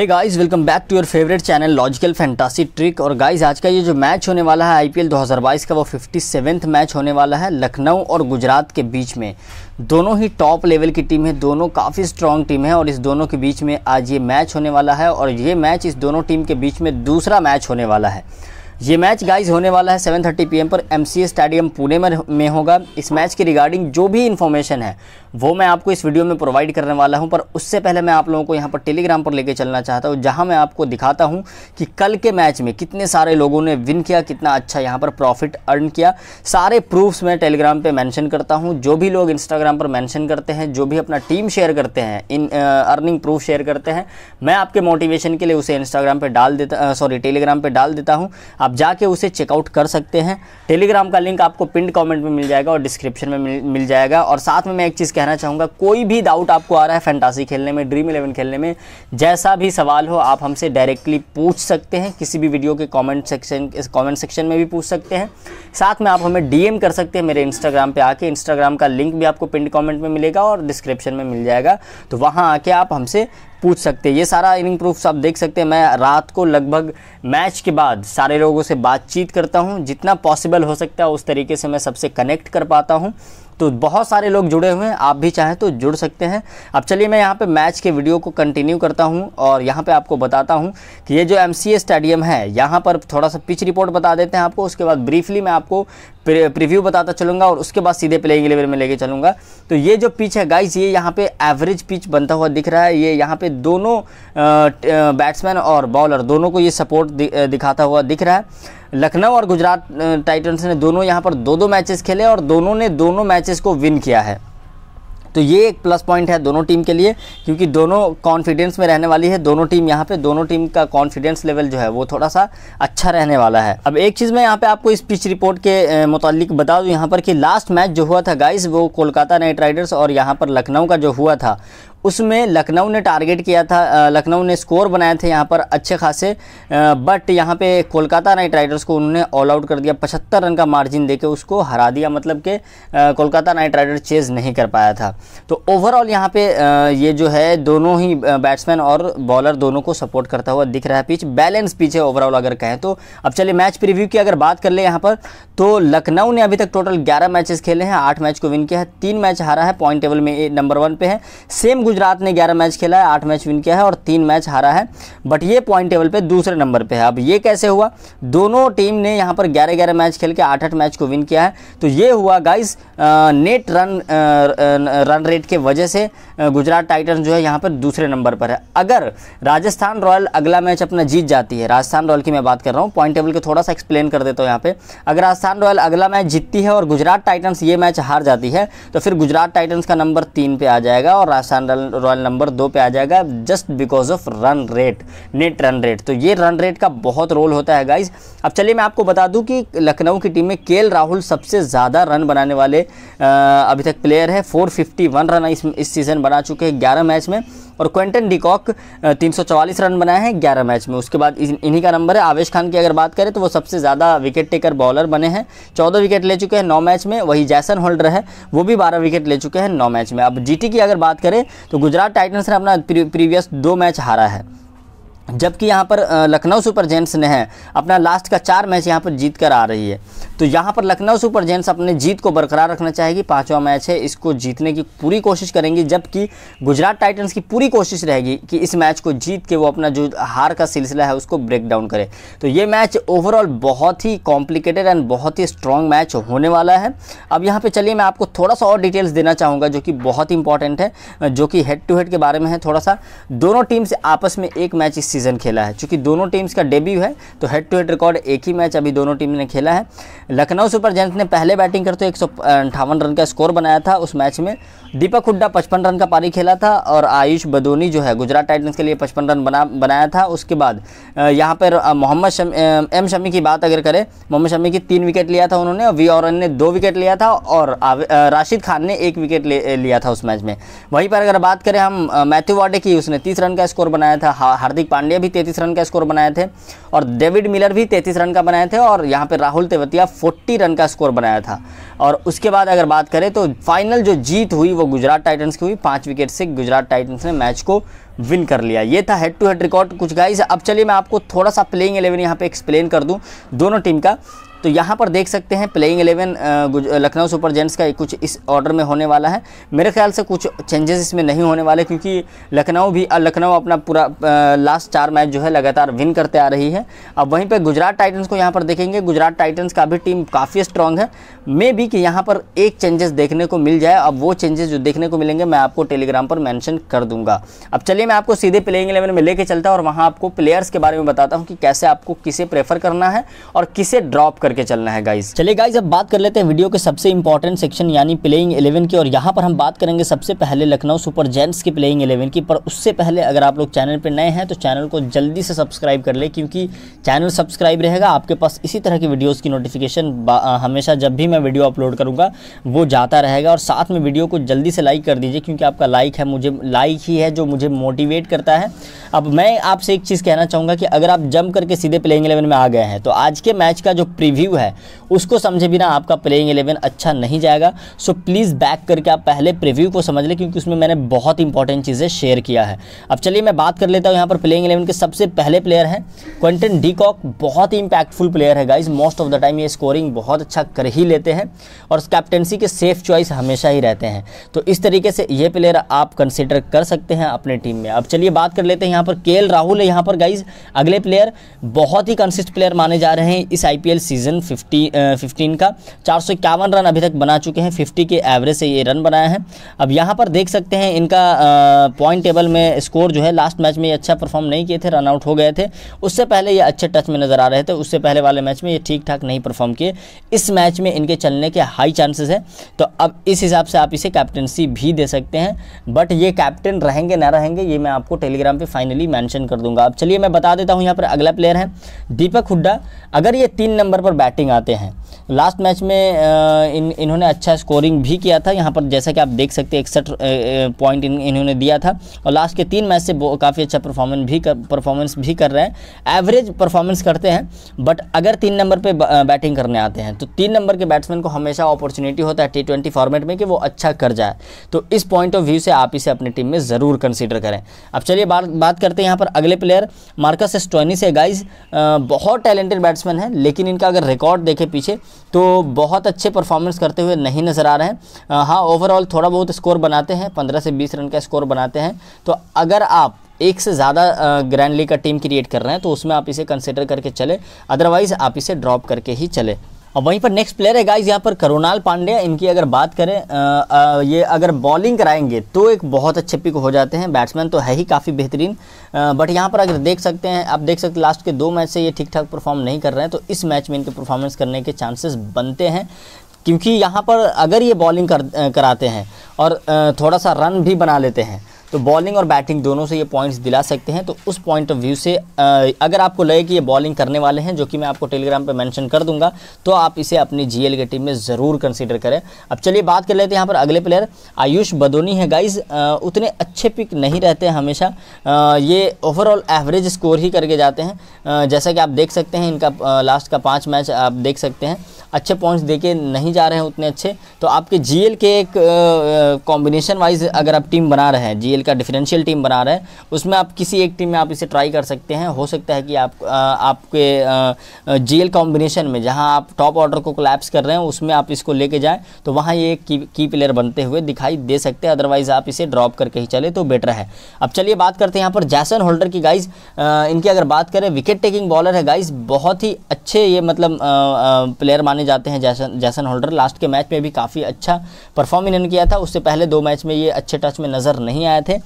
hey guys welcome back to your favourite channel logical fantasy trick और guys आज का ये जो मैच होने वाला है आईपीएल 2022 का वो फिफ्टी सेवेंथ मैच होने वाला है लखनऊ और गुजरात के बीच में दोनों ही टॉप लेवल की टीम है दोनों काफ़ी स्ट्रॉन्ग टीम है और इस दोनों के बीच में आज ये मैच होने वाला है और ये मैच इस दोनों टीम के बीच में दूसरा मैच होने वाला है ये मैच गाइस होने वाला है 7:30 पीएम पर एमसीए स्टेडियम पुणे में में होगा इस मैच के रिगार्डिंग जो भी इन्फॉर्मेशन है वो मैं आपको इस वीडियो में प्रोवाइड करने वाला हूँ पर उससे पहले मैं आप लोगों को यहाँ पर टेलीग्राम पर लेके चलना चाहता हूँ जहाँ मैं आपको दिखाता हूँ कि कल के मैच में कितने सारे लोगों ने विन किया कितना अच्छा यहाँ पर प्रॉफिट अर्न किया सारे प्रूफ्स मैं टेलीग्राम पर मैंशन करता हूँ जो भी लोग इंस्टाग्राम पर मैंशन करते हैं जो भी अपना टीम शेयर करते हैं इन अर्निंग प्रूफ शेयर करते हैं मैं आपके मोटिवेशन के लिए उसे इंस्टाग्राम पर डाल देता सॉरी टेलीग्राम पर डाल देता हूँ आप जाके उसे चेकआउट कर सकते हैं टेलीग्राम का लिंक आपको पिंड कॉमेंट में मिल जाएगा और डिस्क्रिप्शन में मिल, मिल जाएगा और साथ में मैं एक चीज़ कहना चाहूँगा कोई भी डाउट आपको आ रहा है फैंटासी खेलने में ड्रीम इलेवन खेलने में जैसा भी सवाल हो आप हमसे डायरेक्टली पूछ सकते हैं किसी भी वीडियो के कमेंट सेक्शन इस कमेंट सेक्शन में भी पूछ सकते हैं साथ में आप हमें डीएम कर सकते हैं मेरे इंस्टाग्राम पर आके इंस्टाग्राम का लिंक भी आपको पिंड कॉमेंट में मिलेगा और डिस्क्रिप्शन में मिल जाएगा तो वहाँ आके आप हमसे पूछ सकते हैं ये सारा इनिंग प्रूफ्स आप देख सकते हैं मैं रात को लगभग मैच के बाद सारे लोगों से बातचीत करता हूँ जितना पॉसिबल हो सकता है उस तरीके से मैं सबसे कनेक्ट कर पाता हूँ तो बहुत सारे लोग जुड़े हुए हैं आप भी चाहें तो जुड़ सकते हैं अब चलिए मैं यहाँ पे मैच के वीडियो को कंटिन्यू करता हूँ और यहाँ पे आपको बताता हूँ कि ये जो एम स्टेडियम है यहाँ पर थोड़ा सा पिच रिपोर्ट बता देते हैं आपको उसके बाद ब्रीफली मैं आपको प्रिव्यू बताता चलूँगा और उसके बाद सीधे प्लेइंग लेवल में लेके चलूँगा तो ये जो पिच है गाइज ये यहाँ पर एवरेज पिच बनता हुआ दिख रहा है ये यहाँ पर दोनों बैट्समैन और बॉलर दोनों को ये सपोर्ट दिखाता हुआ दिख रहा है लखनऊ और गुजरात टाइटन्स ने दोनों यहाँ पर दो दो मैचेस खेले और दोनों ने दोनों मैचेस को विन किया है तो ये एक प्लस पॉइंट है दोनों टीम के लिए क्योंकि दोनों कॉन्फिडेंस में रहने वाली है दोनों टीम यहाँ पे दोनों टीम का कॉन्फिडेंस लेवल जो है वो थोड़ा सा अच्छा रहने वाला है अब एक चीज़ मैं यहाँ पे आपको इस पिच रिपोर्ट के मुतालिक बता दूँ यहाँ पर कि लास्ट मैच जो हुआ था गाइस वो कोलकाता नाइट राइडर्स और यहाँ पर लखनऊ का जो हुआ था उसमें लखनऊ ने टारगेट किया था लखनऊ ने स्कोर बनाए थे यहाँ पर अच्छे खासे बट यहाँ पे कोलकाता नाइट राइडर्स को उन्होंने ऑल आउट कर दिया पचहत्तर रन का मार्जिन देके उसको हरा दिया मतलब कि कोलकाता नाइट राइडर्स चेज़ नहीं कर पाया था तो ओवरऑल यहाँ पे ये जो है दोनों ही बैट्समैन और बॉलर दोनों को सपोर्ट करता हुआ दिख रहा है पिच बैलेंस पिच है ओवरऑल अगर कहें तो अब चलिए मैच प्रिव्यू की अगर बात कर ले यहाँ पर तो लखनऊ ने अभी तक टोटल ग्यारह मैचेस खेले हैं आठ मैच को विन किया है तीन मैच हारा है पॉइंट टेबल में नंबर वन पे है सेम गुजरात ने ग्यारह मैच खेला है आठ मैच विन किया है और तीन मैच हारा है बट ये पॉइंट टेबल पे दूसरे नंबर पे है अब ये कैसे हुआ दोनों टीम ने यहाँ पर ग्यारह ग्यारह मैच खेल के आठ आठ मैच को विन किया है तो ये हुआ guys net run run rate के वजह से गुजरात टाइटन जो है यहाँ पर दूसरे नंबर पर है अगर राजस्थान रॉयल अगला मैच अपना जीत जाती है राजस्थान रॉयल की मैं बात कर रहा हूँ पॉइंट टेबल को थोड़ा सा एक्सप्लेन कर देता हूँ यहाँ पे अगर राजस्थान रॉयल अगला मैच जीतती है और गुजरात टाइटन्स ये मैच हार जाती है तो फिर गुजरात टाइटन्स का नंबर तीन पे आ जाएगा और Rajasthan royal royal royal number दो पे आ जाएगा just because of run rate net run rate तो ये रन रेट का बहुत रोल होता है गाइज अब चलिए मैं आपको बता दूं कि लखनऊ की टीम में के राहुल सबसे ज़्यादा रन बनाने वाले आ, अभी तक प्लेयर है 451 रन इस इस सीज़न बना चुके हैं ग्यारह मैच में और क्वेंटन डिकॉक तीन रन बनाए हैं ग्यारह मैच में उसके बाद इन्हीं का नंबर है आवेश खान की अगर बात करें तो वो सबसे ज़्यादा विकेट टेकर बॉलर बने हैं चौदह विकेट ले चुके हैं नौ मैच में वही जैसन होल्डर है वो भी बारह विकेट ले चुके हैं नौ मैच में अब जी की अगर बात करें तो गुजरात टाइटन्स ने अपना प्रीवियस दो मैच हारा है जबकि यहाँ पर लखनऊ सुपर जेंट्स ने है अपना लास्ट का चार मैच यहाँ पर जीत कर आ रही है तो यहाँ पर लखनऊ सुपर जेंट्स अपने जीत को बरकरार रखना चाहेगी पाँचवा मैच है इसको जीतने की पूरी कोशिश करेंगी जबकि गुजरात टाइटन्स की पूरी कोशिश रहेगी कि इस मैच को जीत के वो अपना जो हार का सिलसिला है उसको ब्रेक डाउन करे तो ये मैच ओवरऑल बहुत ही कॉम्प्लिकेटेड एंड बहुत ही स्ट्रॉन्ग मैच होने वाला है अब यहाँ पर चलिए मैं आपको थोड़ा सा और डिटेल्स देना चाहूँगा जो कि बहुत इंपॉर्टेंट है जो कि हेड टू हेड के बारे में है थोड़ा सा दोनों टीम्स आपस में एक मैच इस सीज़न खेला है चूँकि दोनों टीम्स का डेब्यू है तो हेड टू हेड रिकॉर्ड एक ही मैच अभी दोनों टीम ने खेला है लखनऊ सुपर जेंट्स ने पहले बैटिंग करते एक सौ रन का स्कोर बनाया था उस मैच में दीपक हुड्डा पचपन रन का पारी खेला था और आयुष बदोनी जो है गुजरात टाइटन्स के लिए पचपन रन बना बनाया था उसके बाद यहाँ पर मोहम्मद एम शमी की बात अगर करें मोहम्मद शमी की तीन विकेट लिया था उन्होंने वी और ने दो विकेट लिया था और राशिद खान ने एक विकेट लिया था उस मैच में वहीं पर अगर बात करें हम मैथ्यू वाडे की उसने तीस रन का स्कोर बनाया था हार्दिक पांड्या भी तैंतीस रन का स्कोर बनाए थे और डेविड मिलर भी तैंतीस रन का बनाए थे और यहाँ पर राहुल तेवतिया फोर्टी रन का स्कोर बनाया था और उसके बाद अगर बात करें तो फाइनल जो जीत हुई वो गुजरात टाइटन्स की हुई पाँच विकेट से गुजरात टाइटन्स ने मैच को विन कर लिया ये था हेड टू हेड रिकॉर्ड कुछ गाइस अब चलिए मैं आपको थोड़ा सा प्लेइंग एलेवन यहाँ पे एक्सप्लेन कर दूँ दोनों टीम का तो यहाँ पर देख सकते हैं playing eleven Lucknow super giants का कुछ इस ऑर्डर में होने वाला है मेरे ख्याल से कुछ चेंजेस इसमें नहीं होने वाले क्योंकि लखनऊ भी लखनऊ अपना पूरा लास्ट चार मैच जो है लगातार विन करते आ रही है अब वहीं पर गुजरात टाइटन्स को यहाँ पर देखेंगे गुजरात टाइटन्स का भी टीम काफ़ी स्ट्रांग है मे भी कि यहाँ पर एक चेंजेस देखने को मिल जाए अब वो चेंजेस जो देखने को मिलेंगे मैं आपको टेलीग्राम पर मैंशन कर दूंगा अब चलिए मैं आपको सीधे प्लेइंग एलेवन में लेके चलता हूँ और वहाँ आपको प्लेयर्स के बारे में बताता हूँ कि कैसे आपको किसे प्रेफर करना है और किसे ड्रॉप कर करके चलना है गाइज चलिए गाइज अब बात कर लेते हैं वीडियो के सबसे इंपॉर्टेंट सेक्शन यानी प्लेइंग इलेवन की और यहाँ पर हम बात करेंगे सबसे पहले लखनऊ सुपर जेंट्स की प्लेइंग इलेवन की पर उससे पहले अगर आप लोग चैनल पर नए हैं तो चैनल को जल्दी से सब्सक्राइब कर ले क्योंकि चैनल सब्सक्राइब रहेगा आपके पास इसी तरह की वीडियोज़ की नोटिफिकेशन हमेशा जब भी मैं वीडियो अपलोड करूँगा वो जाता रहेगा और साथ में वीडियो को जल्दी से लाइक कर दीजिए क्योंकि आपका लाइक है मुझे लाइक ही है जो मुझे मोटिवेट करता है अब मैं आपसे एक चीज़ कहना चाहूँगा कि अगर आप जम करके सीधे प्लेइंग इलेवन में आ गए हैं तो आज के मैच का जो प्रीव्यू रिव्यू है उसको समझे बिना आपका प्लेइंग एलेवन अच्छा नहीं जाएगा सो प्लीज़ बैक करके आप पहले प्रिव्यू को समझ लें क्योंकि उसमें मैंने बहुत इंपॉर्टेंट चीज़ें शेयर किया है अब चलिए मैं बात कर लेता हूँ यहाँ पर प्लेइंग एलेवन के सबसे पहले प्लेयर हैं क्वेंटन डीकॉक बहुत ही इंपैक्टफुल प्लेयर है guys most of the time ये स्कोरिंग बहुत अच्छा कर ही लेते हैं और कैप्टनसी के सेफ चॉइस हमेशा ही रहते हैं तो इस तरीके से ये प्लेयर आप कंसिडर कर सकते हैं अपने टीम में अब चलिए बात कर लेते हैं यहाँ पर के राहुल है यहाँ पर गाइज अगले प्लेयर बहुत ही कंसिस्ट प्लेयर माने जा रहे हैं इस I season season fifty fifteen का चार सौ इक्यावन रन अभी तक बना चुके हैं फिफ्टी के एवरेज से ये रन बनाया है अब यहाँ पर देख सकते हैं इनका पॉइंट uh, टेबल में स्कोर जो है लास्ट मैच में ये अच्छा परफॉर्म नहीं किए थे रन आउट हो गए थे उससे पहले ये अच्छे टच में नज़र आ रहे थे उससे पहले वाले मैच में ये ठीक ठाक नहीं परफॉर्म किए इस मैच में इनके चलने के हाई चांसेस है तो अब इस हिसाब से आप इसे कैप्टनसी भी दे सकते हैं बट ये कैप्टन रहेंगे ना रहेंगे ये मैं आपको टेलीग्राम पर फाइनली मैंशन कर दूंगा अब चलिए मैं बता देता हूँ यहाँ पर अगला प्लेयर है दीपक हुड्डा अगर ये तीन नंबर पर बैटिंग आते हैं लास्ट मैच में इन इन्होंने अच्छा स्कोरिंग भी किया था यहाँ पर जैसा कि आप देख सकते हैं इकसठ पॉइंट इन, इन्होंने दिया था और लास्ट के तीन मैच से काफ़ी अच्छा परफॉर्मेंस भी कर परफॉर्मेंस भी कर रहे हैं एवरेज परफॉर्मेंस करते हैं बट अगर तीन नंबर पे बैटिंग करने आते हैं तो तीन नंबर के बैट्समैन को हमेशा अपॉर्चुनिटी होता है टी ट्वेंटी फॉर्मेट में कि वो अच्छा कर जाए तो इस पॉइंट ऑफ व्यू से आप इसे अपनी टीम में ज़रूर कंसिडर करें अब चलिए बात बात करते हैं यहाँ पर अगले प्लेयर मार्कस स्टोनी से गाइज बहुत टैलेंटेड बैट्समैन है लेकिन इनका अगर रिकॉर्ड देखे पीछे तो बहुत अच्छे परफॉर्मेंस करते हुए नहीं नज़र आ रहे हैं हाँ ओवरऑल थोड़ा बहुत स्कोर बनाते हैं पंद्रह से बीस रन का स्कोर बनाते हैं तो अगर आप एक से ज़्यादा ग्रैंडली का टीम क्रिएट कर रहे हैं तो उसमें आप इसे कंसिडर करके चले अदरवाइज़ आप इसे ड्रॉप करके ही चले और वहीं पर नेक्स्ट प्लेयर है गाइज यहाँ पर करुणाल पांड्या इनकी अगर बात करें आ, आ, ये अगर बॉलिंग कराएंगे तो एक बहुत अच्छे पिक हो जाते हैं बैट्समैन तो है ही काफ़ी बेहतरीन बट यहाँ पर अगर देख सकते हैं आप देख सकते हैं लास्ट के दो मैच से ये ठीक ठाक परफॉर्म नहीं कर रहे हैं तो इस मैच में इनके परफॉर्मेंस करने के चांसेस बनते हैं क्योंकि यहाँ पर अगर ये बॉलिंग कर कराते हैं और थोड़ा सा रन भी बना लेते हैं तो बॉलिंग और बैटिंग दोनों से ये पॉइंट्स दिला सकते हैं तो उस पॉइंट ऑफ व्यू से अगर आपको लगे कि ये बॉलिंग करने वाले हैं जो कि मैं आपको टेलीग्राम पर मैंशन कर दूंगा तो आप इसे अपनी जी के टीम में ज़रूर कंसिडर करें अब चलिए बात कर लेते हैं यहाँ पर अगले प्लेयर आयुष बदोनी है गाइज उतने अच्छे पिक नहीं रहते हमेशा आ, ये ओवरऑल एवरेज स्कोर ही करके जाते हैं आ, जैसा कि आप देख सकते हैं इनका आ, लास्ट का पाँच मैच आप देख सकते हैं अच्छे पॉइंट्स देके नहीं जा रहे हैं उतने अच्छे तो आपके जीएल के एक कॉम्बिनेशन वाइज अगर आप टीम बना रहे हैं जीएल सेल का डिफरेंशियल टीम बना रहे हैं उसमें आप किसी एक टीम में आप इसे ट्राई कर सकते हैं हो सकता है कि आप आ, आपके जेल कॉम्बिनेशन में जहाँ आप टॉप ऑर्डर को कोलैप्स कर रहे हैं उसमें आप इसको लेके जाए तो वहाँ ये की, की प्लेयर बनते हुए दिखाई दे सकते हैं अदरवाइज़ आप इसे ड्रॉप करके ही चले तो बेटर है अब चलिए बात करते हैं यहाँ पर जैसन होल्डर की गाइज इनकी अगर बात करें विकेट टेकिंग बॉलर है गाइज बहुत ही अच्छे ये मतलब प्लेयर माने जाते हैं जैसन जैसन होल्डर लास्ट के मैच में भी काफ़ी अच्छा परफॉर्म इन्होंने किया था उससे पहले दो मैच में ये अच्छे टच में नज़र नहीं आए थे थे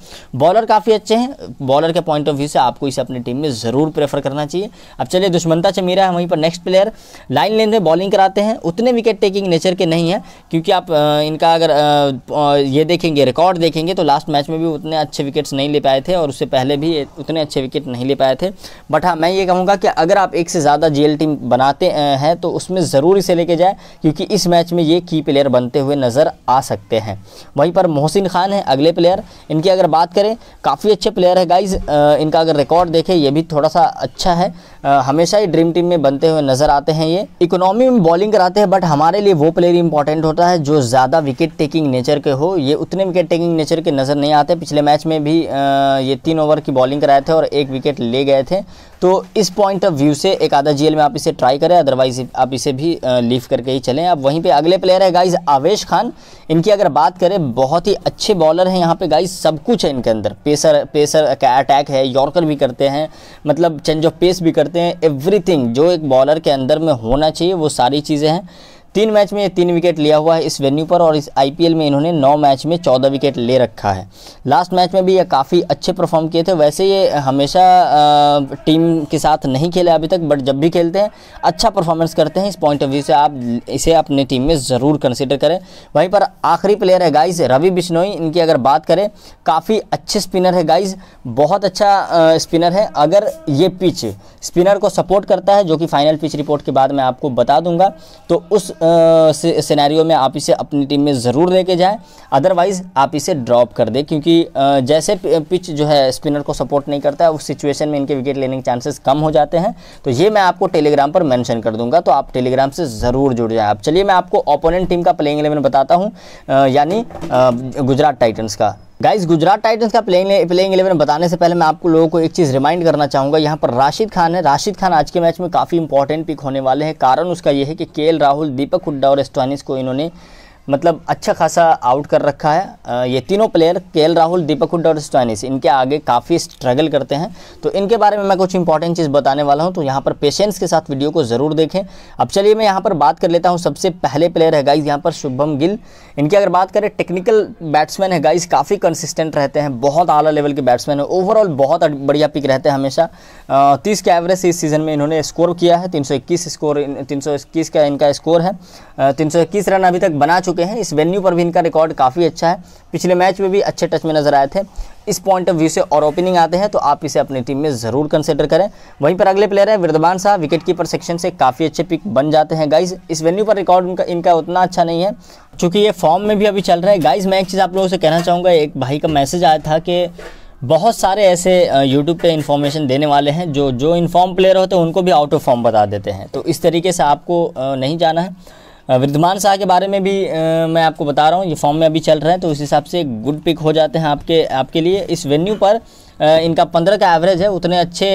बॉलर काफ़ी अच्छे हैं बॉलर के पॉइंट ऑफ व्यू से आपको इसे अपनी टीम में ज़रूर प्रेफर करना चाहिए अब चलिए दुश्मनता चमीरा है वहीं पर नेक्स्ट प्लेयर लाइन लेंथ में बॉलिंग कराते हैं उतने विकेट टेकिंग नेचर के नहीं है क्योंकि आप इनका अगर ये देखेंगे रिकॉर्ड देखेंगे तो लास्ट मैच में भी उतने अच्छे विकेट्स नहीं ले पाए थे और उससे पहले भी उतने अच्छे विकेट नहीं ले पाए थे बट हाँ मैं ये कहूँगा कि अगर आप एक से ज़्यादा जी टीम बनाते हैं तो उसमें ज़रूर इसे लेके जाए क्योंकि इस मैच में ये की प्लेयर बनते हुए नज़र आ सकते हैं वहीं पर मोहसिन खान है अगले प्लेयर इनके अगर बात करें काफ़ी अच्छे प्लेयर है गाइज इनका अगर रिकॉर्ड देखें ये भी थोड़ा सा अच्छा है हमेशा ही ड्रीम टीम में बनते हुए नजर आते हैं ये इकोनॉमी में बॉलिंग कराते हैं बट हमारे लिए वो प्लेयर इंपॉर्टेंट होता है जो ज़्यादा विकेट टेकिंग नेचर के हो ये उतने विकेट टेकिंग नेचर के नज़र नहीं आते पिछले मैच में भी ये तीन ओवर की बॉलिंग कराए थे और एक विकेट ले गए थे तो इस पॉइंट ऑफ व्यू से एक आधा जीएल में आप इसे ट्राई करें अदरवाइज आप इसे भी लीव करके ही चलें आप वहीं पे अगले प्लेयर है गाइस आवेश खान इनकी अगर बात करें बहुत ही अच्छे बॉलर हैं यहाँ पे गाइस सब कुछ है इनके अंदर पेसर पेसर का अटैक है यॉर्कर भी करते हैं मतलब चेंज ऑफ पेस भी करते कहते हैं एवरीथिंग जो एक बॉलर के अंदर में होना चाहिए वो सारी चीज़ें हैं तीन मैच में तीन विकेट लिया हुआ है इस वेन्यू पर और इस आई में इन्होंने नौ मैच में चौदह विकेट ले रखा है लास्ट मैच में भी ये काफ़ी अच्छे परफॉर्म किए थे वैसे ये हमेशा टीम के साथ नहीं खेले अभी तक बट जब भी खेलते हैं अच्छा परफॉर्मेंस करते हैं इस पॉइंट ऑफ व्यू से आप इसे अपनी टीम में ज़रूर कंसिडर करें वहीं पर आखिरी प्लेयर है गाइज रवि बिश्नोई इनकी अगर बात करें काफ़ी अच्छे स्पिनर है गाइज बहुत अच्छा स्पिनर है अगर ये पिच स्पिनर को सपोर्ट करता है जो कि फाइनल पिच रिपोर्ट के बाद मैं आपको बता दूंगा तो उस सिनेरियो में आप इसे अपनी टीम में ज़रूर लेके जाएं अदरवाइज़ आप इसे ड्रॉप कर दें क्योंकि जैसे पिच जो है स्पिनर को सपोर्ट नहीं करता है उस सिचुएशन में इनके विकेट लेने के चांसेस कम हो जाते हैं तो ये मैं आपको टेलीग्राम पर मैंशन कर दूंगा तो आप टेलीग्राम से ज़रूर जुड़ जाएँ आप चलिए मैं आपको ओपोनेंट टीम का प्लेइंग एलेवन बताता हूँ यानी गुजरात टाइटन्स का गाइस गुजरात टाइटंस का प्लेइंग प्लेइंग इलेवन बताने से पहले मैं आपको लोगों को एक चीज़ रिमाइंड करना चाहूँगा यहाँ पर राशिद खान है राशिद खान आज के मैच में काफ़ी इंपॉर्टेंट पिक होने वाले हैं कारण उसका यह है कि के राहुल दीपक हुड्डा और एस्टोनिस को इन्होंने मतलब अच्छा खासा आउट कर रखा है ये तीनों प्लेयर के राहुल दीपक हुड और स्टॉनिस इनके आगे काफ़ी स्ट्रगल करते हैं तो इनके बारे में मैं कुछ इंपॉर्टेंट चीज़ बताने वाला हूँ तो यहाँ पर पेशेंस के साथ वीडियो को ज़रूर देखें अब चलिए मैं यहाँ पर बात कर लेता हूँ सबसे पहले प्लेयर है गाइज यहाँ पर शुभम गिल इनकी अगर बात करें टेक्निकल बैट्समैन है गाइज काफ़ी कंसिस्टेंट रहते हैं बहुत आला लेवल के बैट्समैन है ओवरऑल बहुत बढ़िया पिक रहते हैं हमेशा तीस के एवरेज इस सीज़न में इन्होंने स्कोर किया है तीन स्कोर तीन का इनका स्कोर है तीन रन अभी तक बना चुके चुके हैं इस वेन्यू पर भी इनका रिकॉर्ड काफ़ी अच्छा है पिछले मैच में भी अच्छे टच में नजर आए थे इस पॉइंट ऑफ व्यू से और ओपनिंग आते हैं तो आप इसे अपनी टीम में ज़रूर कंसिडर करें वहीं पर अगले प्लेयर है वृद्धमान साहब विकेट कीपर सेक्शन से काफ़ी अच्छे पिक बन जाते हैं गाइज इस वेन्यू पर रिकॉर्ड उनका इनका उतना अच्छा नहीं है चूँकि ये फॉर्म में भी अभी चल रहा है गाइज मैं एक चीज़ आप लोगों से कहना चाहूँगा एक भाई का मैसेज आया था कि बहुत सारे ऐसे यूट्यूब पे इन्फॉर्मेशन देने वाले हैं जो जो इन्फॉर्म प्लेयर होते हैं उनको भी आउट ऑफ फॉर्म बता देते हैं तो इस तरीके से आपको नहीं जाना है वृद्धमान शाह के बारे में भी मैं आपको बता रहा हूँ ये फॉर्म में अभी चल रहे हैं तो उस हिसाब से गुड पिक हो जाते हैं आपके आपके लिए इस वेन्यू पर इनका पंद्रह का एवरेज है उतने अच्छे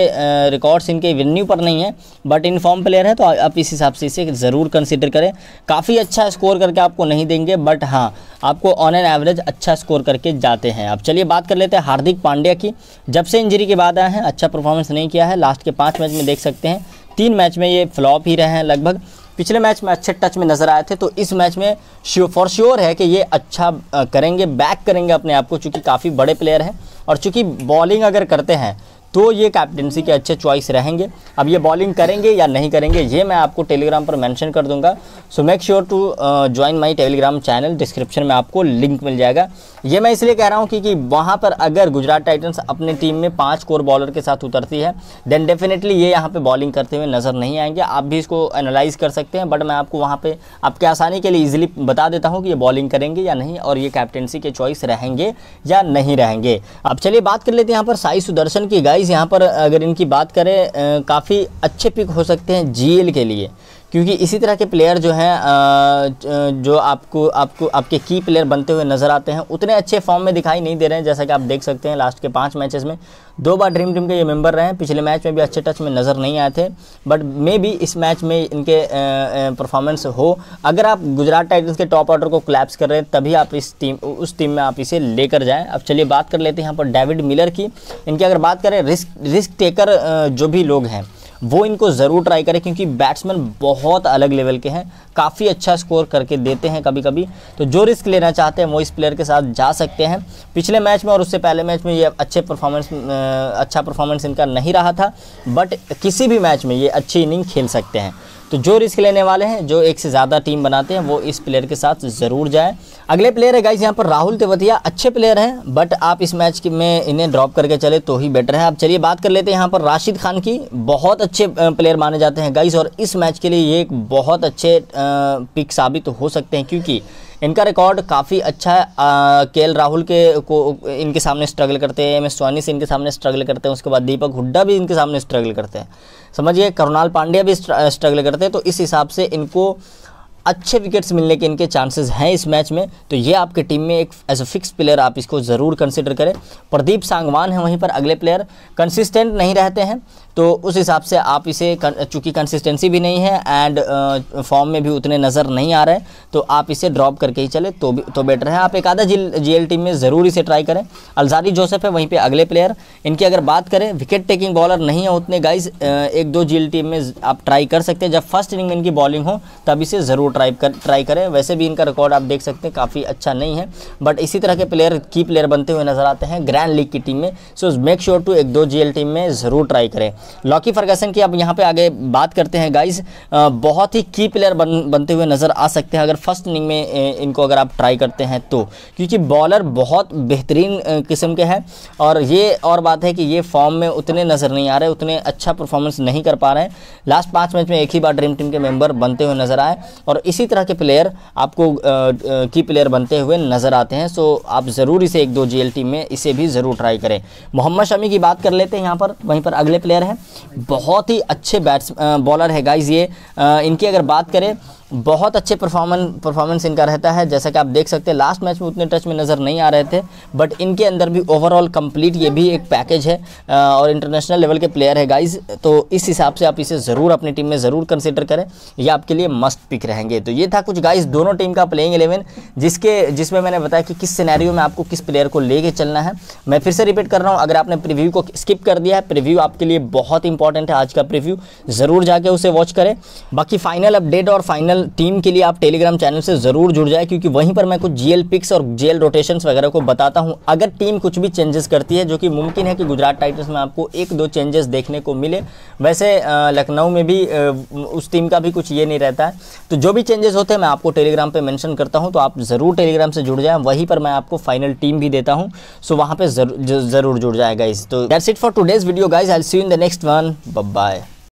रिकॉर्ड्स इनके वेन्यू पर नहीं है बट इन फॉर्म प्लेयर है तो आप इस हिसाब से इसे ज़रूर कंसिडर करें काफ़ी अच्छा स्कोर करके आपको नहीं देंगे बट हाँ आपको ऑन एन एवरेज अच्छा स्कोर करके जाते हैं अब चलिए बात कर लेते हैं हार्दिक पांड्या की जब से इंजरी के बाद आए हैं अच्छा परफॉर्मेंस नहीं किया है लास्ट के पाँच मैच में देख सकते हैं तीन मैच में ये फ्लॉप ही रहे हैं लगभग पिछले मैच में अच्छे टच में नजर आए थे तो इस मैच में श्योर फॉर श्योर है कि ये अच्छा करेंगे बैक करेंगे अपने आप को चूंकि काफ़ी बड़े प्लेयर हैं और चूंकि बॉलिंग अगर करते हैं तो ये कैप्टनसी के अच्छे चॉइस रहेंगे अब ये बॉलिंग करेंगे या नहीं करेंगे ये मैं आपको टेलीग्राम पर मेंशन कर दूंगा so make sure to join my telegram channel description में आपको लिंक मिल जाएगा ये मैं इसलिए कह रहा हूँ क्योंकि वहाँ पर अगर गुजरात टाइटन्स अपने टीम में पाँच कोर बॉलर के साथ उतरती है देन डेफिनेटली ये यहाँ पर बॉलिंग करते हुए नज़र नहीं आएंगे आप भी इसको एनालाइज कर सकते हैं बट मैं आपको वहाँ पर आपके आसानी के लिए ईजिली बता देता हूँ कि ये बॉलिंग करेंगे या नहीं और ये कैप्टनसी के चॉइस रहेंगे या नहीं रहेंगे अब चलिए बात कर लेते हैं यहाँ पर साई सुदर्शन की गाय प्राइस यहाँ पर अगर इनकी बात करें काफ़ी अच्छे पिक हो सकते हैं जीएल के लिए क्योंकि इसी तरह के प्लेयर जो हैं जो आपको आपको आपके की प्लेयर बनते हुए नज़र आते हैं उतने अच्छे फॉर्म में दिखाई नहीं दे रहे हैं जैसा कि आप देख सकते हैं लास्ट के पाँच मैचेस में दो बार ड्रीम टीम के ये मेंबर रहे हैं पिछले मैच में भी अच्छे टच में नज़र नहीं आए थे बट मे भी इस मैच में इनके परफॉर्मेंस हो अगर आप गुजरात टाइटन्स के टॉप ऑर्डर को क्लैप्स कर रहे हैं तभी आप इस टीम उस टीम में आप इसे लेकर जाएँ अब चलिए बात कर लेते हैं यहाँ पर डेविड मिलर की इनकी अगर बात करें रिस्क रिस्क टेकर जो भी लोग हैं वो इनको ज़रूर ट्राई करें क्योंकि बैट्समैन बहुत अलग लेवल के हैं काफ़ी अच्छा स्कोर करके देते हैं कभी कभी तो जो रिस्क लेना चाहते हैं वो इस प्लेयर के साथ जा सकते हैं पिछले मैच में और उससे पहले मैच में ये अच्छे परफॉर्मेंस अच्छा परफॉर्मेंस इनका नहीं रहा था बट किसी भी मैच में ये अच्छी इनिंग खेल सकते हैं तो जो रिस्क लेने वाले हैं जो एक से ज़्यादा टीम बनाते हैं वो इस प्लेयर के साथ ज़रूर जाएँ अगले प्लेयर है गाइज यहाँ पर राहुल तेवतिया अच्छे प्लेयर हैं बट आप इस मैच में इन्हें ड्रॉप करके चले तो ही बेटर है आप चलिए बात कर लेते हैं यहाँ पर राशिद खान की बहुत अच्छे प्लेयर माने जाते हैं गाइज और इस मैच के लिए ये एक बहुत अच्छे पिक साबित हो सकते हैं क्योंकि इनका रिकॉर्ड काफ़ी अच्छा है के एल राहुल के को इनके सामने स्ट्रगल करते हैं एम एस सोनी से इनके सामने स्ट्रगल करते हैं उसके बाद दीपक हुड्डा भी इनके सामने स्ट्रगल करते हैं समझिए करुणाल पांड्या भी स्ट्रगल करते हैं तो इस हिसाब से इनको अच्छे विकेट्स मिलने के इनके चांसेस हैं इस मैच में तो ये आपके टीम में एक एज अ फिक्स प्लेयर आप इसको ज़रूर कंसिडर करें प्रदीप सांगवान है वहीं पर अगले प्लेयर कंसिस्टेंट नहीं रहते हैं तो उस हिसाब से आप इसे चूँकि कंसिस्टेंसी भी नहीं है एंड फॉर्म uh, में भी उतने नज़र नहीं आ रहे तो आप इसे ड्रॉप करके ही चले तो भी तो बेटर है आप एक आधा जी एल टीम में ज़रूर इसे ट्राई करें अलजारी जोसेफ है वहीं पर अगले प्लेयर इनकी अगर बात करें विकेट टेकिंग बॉलर नहीं है उतने गाइज uh, एक दो जी टीम में आप ट्राई कर सकते हैं जब फर्स्ट इनिंग इनकी बॉलिंग हो तब इसे ज़रूर ट्राई कर ट्राई करें वैसे भी इनका रिकॉर्ड आप देख सकते हैं काफ़ी अच्छा नहीं है बट इसी तरह के प्लेयर की प्लेयर बनते हुए नज़र आते हैं ग्रैंड लीग की टीम में सो मेक श्योर टू एक दो जी टीम में ज़रूर ट्राई करें लॉकी फर्गसन की अब यहाँ पे आगे बात करते हैं गाइज बहुत ही की प्लेयर बन बनते हुए नज़र आ सकते हैं अगर फर्स्ट इनिंग में इनको अगर आप ट्राई करते हैं तो क्योंकि बॉलर बहुत बेहतरीन किस्म के हैं और ये और बात है कि ये फॉर्म में उतने नज़र नहीं आ रहे उतने अच्छा परफॉर्मेंस नहीं कर पा रहे हैं लास्ट पाँच मैच में एक ही बार ड्रीम टीम के मेम्बर बनते हुए नज़र आए और इसी तरह के प्लेयर आपको की प्लेयर बनते हुए नज़र आते हैं सो आप ज़रूर इसे एक दो जी में इसे भी ज़रूर ट्राई करें मोहम्मद शमी की बात कर लेते हैं यहाँ पर वहीं पर अगले प्लेयर है हैं बहुत ही अच्छे बैट्स बॉलर है गाइज ये इनकी अगर बात करें बहुत अच्छे परफॉर्मेंस परफॉर्मेंस इनका रहता है जैसा कि आप देख सकते हैं लास्ट मैच में उतने टच में नज़र नहीं आ रहे थे बट इनके अंदर भी ओवरऑल कंप्लीट ये भी एक पैकेज है और इंटरनेशनल लेवल के प्लेयर है गाइज तो इस हिसाब से आप इसे ज़रूर अपनी टीम में ज़रूर कंसिडर करें ये आपके लिए मस्त पिक रहेंगे तो ये था कुछ गाइज दोनों टीम का प्लेइंग एलेवन जिसके जिसमें मैंने बताया कि किस सिनेरियो में आपको किस प्लेयर को लेके चलना है मैं फिर से रिपीट कर रहा हूँ अगर आपने प्रिव्यू को स्किप कर दिया है प्रिव्यू आपके लिए बहुत इंपॉर्टेंट है आज का प्रिव्यू ज़रूर जाके उसे वॉच करें बाकी फाइनल अपडेट और फाइनल चैनल टीम के लिए आप टेलीग्राम चैनल से ज़रूर जुड़ जाए क्योंकि वहीं पर मैं कुछ जीएल पिक्स और जीएल रोटेशंस वगैरह को बताता हूं अगर टीम कुछ भी चेंजेस करती है जो कि मुमकिन है कि गुजरात टाइटन्स में आपको एक दो चेंजेस देखने को मिले वैसे लखनऊ में भी उस टीम का भी कुछ ये नहीं रहता है तो जो भी चेंजेस होते हैं मैं आपको टेलीग्राम पर मैंशन करता हूँ तो आप ज़रूर टेलीग्राम से जुड़ जाएँ वहीं पर मैं आपको फाइनल टीम भी देता हूँ सो वहाँ पर ज़रूर जुड़ जाएगा इस तो that's it for today's video guys I see in the next one bub bye